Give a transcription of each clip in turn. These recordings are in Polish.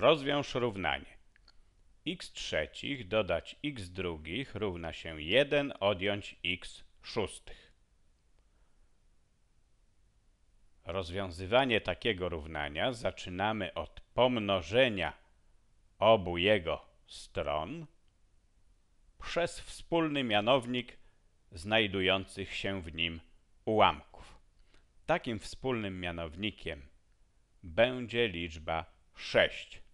Rozwiąż równanie. x trzecich dodać x drugich równa się 1 odjąć x szóstych. Rozwiązywanie takiego równania zaczynamy od pomnożenia obu jego stron przez wspólny mianownik znajdujących się w nim ułamków. Takim wspólnym mianownikiem będzie liczba 6.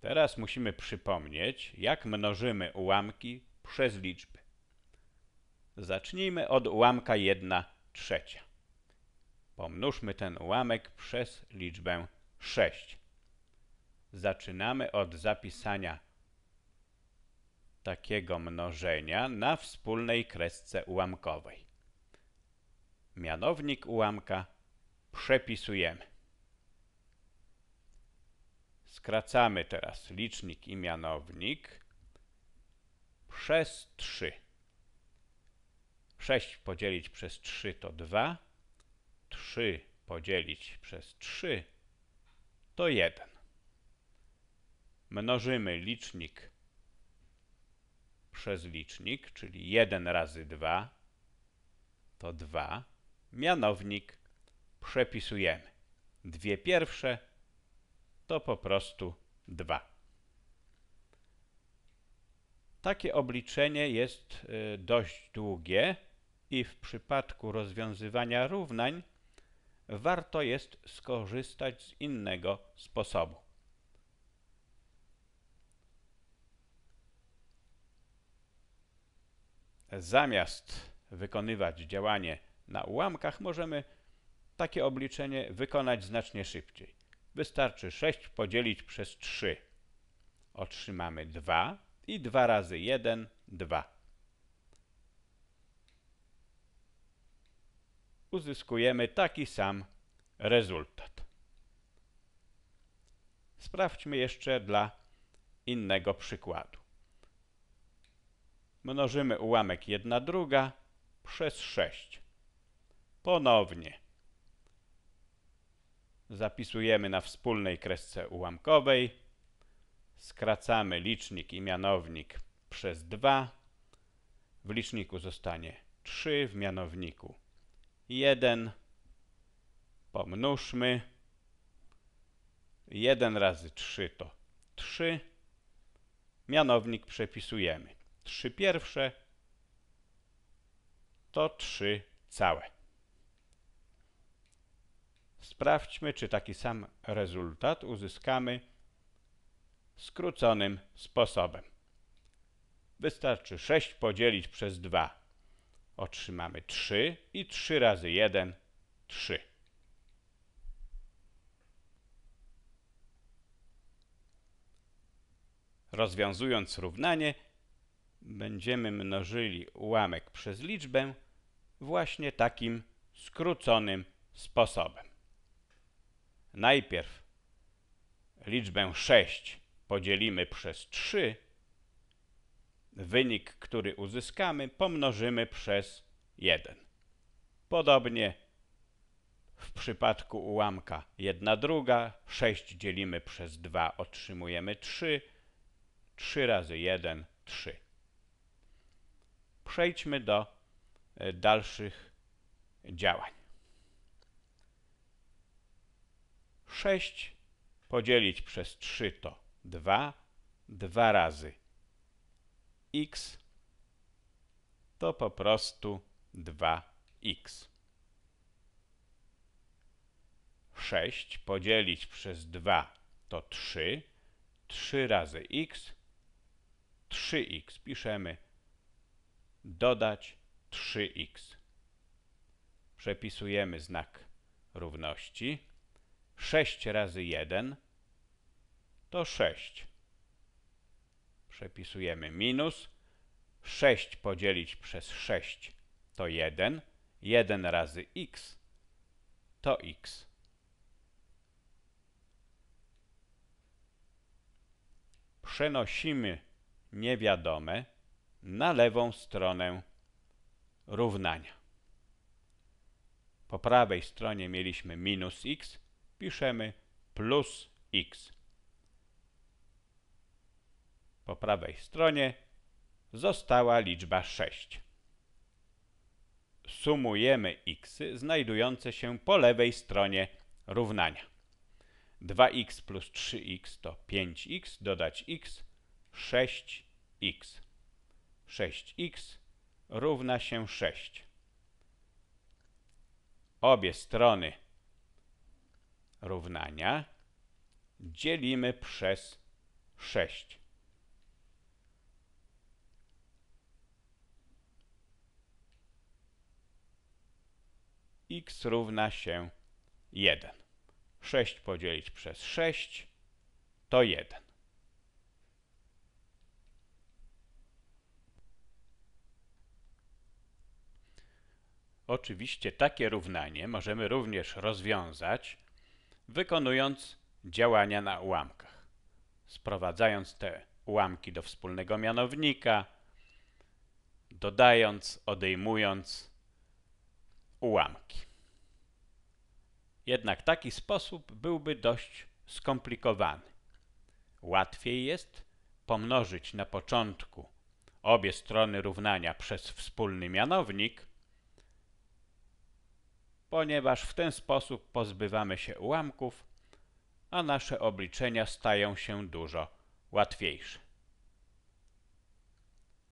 Teraz musimy przypomnieć, jak mnożymy ułamki przez liczby. Zacznijmy od ułamka 1 trzecia. Pomnóżmy ten ułamek przez liczbę 6. Zaczynamy od zapisania takiego mnożenia na wspólnej kresce ułamkowej. Mianownik ułamka przepisujemy. Skracamy teraz licznik i mianownik przez 3. 6 podzielić przez 3 to 2. 3 podzielić przez 3 to 1. Mnożymy licznik przez licznik, czyli 1 razy 2 to 2. Mianownik przepisujemy. Dwie pierwsze to po prostu 2. Takie obliczenie jest y, dość długie i w przypadku rozwiązywania równań warto jest skorzystać z innego sposobu. Zamiast wykonywać działanie na ułamkach, możemy takie obliczenie wykonać znacznie szybciej. Wystarczy 6 podzielić przez 3. Otrzymamy 2 i 2 razy 1, 2. Uzyskujemy taki sam rezultat. Sprawdźmy jeszcze dla innego przykładu. Mnożymy ułamek 1 druga przez 6. Ponownie zapisujemy na wspólnej kresce ułamkowej, skracamy licznik i mianownik przez 2, w liczniku zostanie 3, w mianowniku 1, pomnóżmy, 1 razy 3 to 3, mianownik przepisujemy, 3 pierwsze to 3 całe. Sprawdźmy, czy taki sam rezultat uzyskamy skróconym sposobem. Wystarczy 6 podzielić przez 2. Otrzymamy 3 i 3 razy 1, 3. Rozwiązując równanie, będziemy mnożyli ułamek przez liczbę właśnie takim skróconym sposobem. Najpierw liczbę 6 podzielimy przez 3, wynik, który uzyskamy, pomnożymy przez 1. Podobnie w przypadku ułamka 1 druga, 6 dzielimy przez 2, otrzymujemy 3, 3 razy 1, 3. Przejdźmy do e, dalszych działań. 6 podzielić przez 3 to 2, 2 razy x to po prostu 2x. 6 podzielić przez 2 to 3, 3 razy x, 3x piszemy, dodać 3x. Przepisujemy znak równości. 6 razy 1 to 6. Przepisujemy minus. 6 podzielić przez 6 to 1. 1 razy x to x. Przenosimy niewiadome na lewą stronę równania. Po prawej stronie mieliśmy minus x, piszemy plus x. Po prawej stronie została liczba 6. Sumujemy x znajdujące się po lewej stronie równania. 2x plus 3x to 5x, dodać x, 6x. 6x równa się 6. Obie strony równania dzielimy przez 6. x równa się 1. 6 podzielić przez 6 to 1. Oczywiście takie równanie możemy również rozwiązać wykonując działania na ułamkach, sprowadzając te ułamki do wspólnego mianownika, dodając, odejmując ułamki. Jednak taki sposób byłby dość skomplikowany. Łatwiej jest pomnożyć na początku obie strony równania przez wspólny mianownik, ponieważ w ten sposób pozbywamy się ułamków, a nasze obliczenia stają się dużo łatwiejsze.